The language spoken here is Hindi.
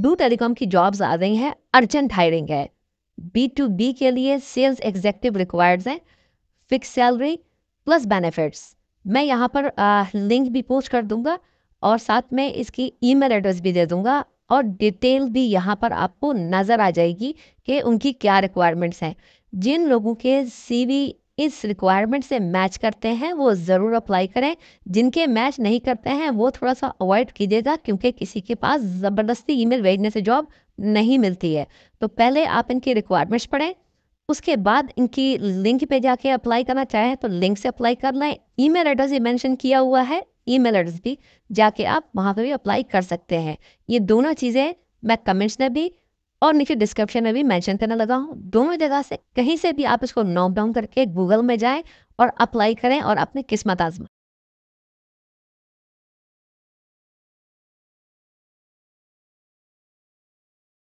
डू टेलीकॉम की जॉब्स आ रही हैं अर्जेंट हायरिंग है बी टू बी के लिए सेल्स एग्जेक्टिव रिक्वायर्ड हैं फिक्स सैलरी प्लस बेनिफिट्स मैं यहाँ पर आ, लिंक भी पोस्ट कर दूंगा और साथ में इसकी ईमेल एड्रेस भी दे दूंगा और डिटेल भी यहाँ पर आपको नज़र आ जाएगी कि उनकी क्या रिक्वायरमेंट्स हैं जिन लोगों के सीवी इस रिक्वायरमेंट से मैच करते हैं वो ज़रूर अप्लाई करें जिनके मैच नहीं करते हैं वो थोड़ा सा अवॉइड कीजिएगा क्योंकि किसी के पास ज़बरदस्ती ईमेल भेजने से जॉब नहीं मिलती है तो पहले आप इनकी रिक्वायरमेंट्स पढ़ें उसके बाद इनकी लिंक पे जाके अप्लाई करना चाहें तो लिंक से अप्लाई कर लें ई मेल एड्रेस भी मैंशन किया हुआ है ई मेल एड्रेस भी जाके आप वहाँ पर भी अप्लाई कर सकते हैं ये दोनों चीज़ें मैं कमेंट्स में भी और नीचे डिस्क्रिप्शन में भी मेंशन करने लगा हूँ दोनों जगह से कहीं से भी आप इसको नॉक डाउन करके गूगल में जाएं और अप्लाई करें और अपनी किस्मत आजमा